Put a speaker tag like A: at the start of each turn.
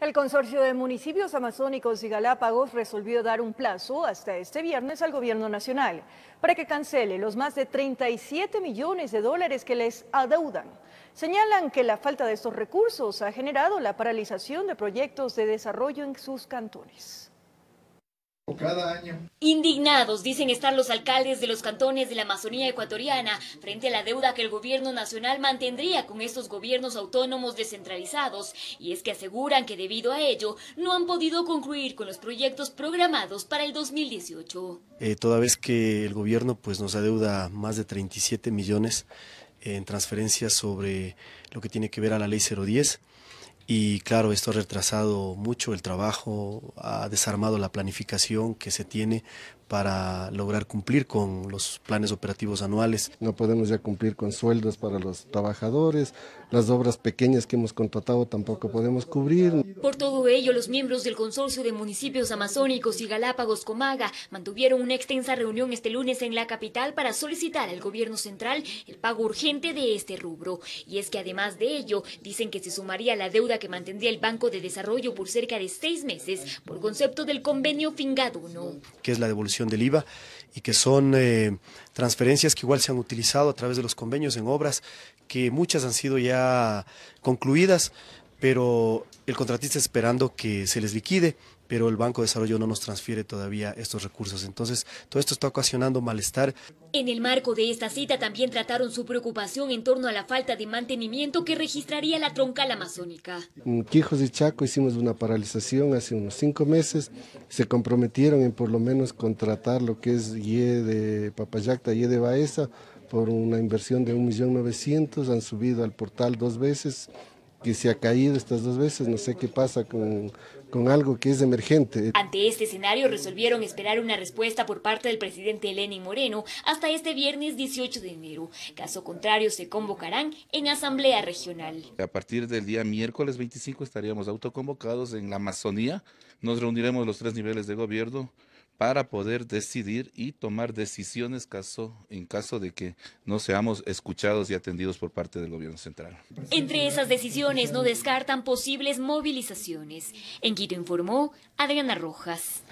A: El Consorcio de Municipios Amazónicos y Galápagos resolvió dar un plazo hasta este viernes al Gobierno Nacional para que cancele los más de 37 millones de dólares que les adeudan. Señalan que la falta de estos recursos ha generado la paralización de proyectos de desarrollo en sus cantones
B: cada año.
A: Indignados dicen estar los alcaldes de los cantones de la Amazonía ecuatoriana frente a la deuda que el gobierno nacional mantendría con estos gobiernos autónomos descentralizados y es que aseguran que debido a ello no han podido concluir con los proyectos programados para el 2018.
C: Eh, toda vez que el gobierno pues nos adeuda más de 37 millones en transferencias sobre lo que tiene que ver a la ley 010 y claro, esto ha retrasado mucho el trabajo, ha desarmado la planificación que se tiene
B: para lograr cumplir con los planes operativos anuales. No podemos ya cumplir con sueldos para los trabajadores, las obras pequeñas que hemos contratado tampoco podemos cubrir.
A: Por todo ello, los miembros del Consorcio de Municipios Amazónicos y Galápagos Comaga mantuvieron una extensa reunión este lunes en la capital para solicitar al gobierno central el pago urgente de este rubro. Y es que además de ello, dicen que se sumaría la deuda que mantendría el Banco de Desarrollo por cerca de seis meses por concepto del convenio fingado 1.
C: Que es la devolución del IVA y que son eh, transferencias que igual se han utilizado a través de los convenios en obras que muchas han sido ya concluidas, pero el contratista esperando que se les liquide, pero el Banco de Desarrollo no nos transfiere todavía estos recursos. Entonces, todo esto está ocasionando malestar.
A: En el marco de esta cita también trataron su preocupación en torno a la falta de mantenimiento que registraría la troncal amazónica.
B: Quijos y Chaco hicimos una paralización hace unos cinco meses. Se comprometieron en por lo menos contratar lo que es IE de Papayacta, IE de Baeza, por una inversión de 1.900.000. Han subido al portal dos veces que se ha caído estas dos veces, no sé qué pasa con, con algo que es emergente.
A: Ante este escenario resolvieron esperar una respuesta por parte del presidente Lenin Moreno hasta este viernes 18 de enero. Caso contrario, se convocarán en asamblea regional.
D: A partir del día miércoles 25 estaríamos autoconvocados en la Amazonía. Nos reuniremos los tres niveles de gobierno, para poder decidir y tomar decisiones en caso de que no seamos escuchados y atendidos por parte del gobierno central.
A: Entre esas decisiones no descartan posibles movilizaciones. En Quito informó Adriana Rojas.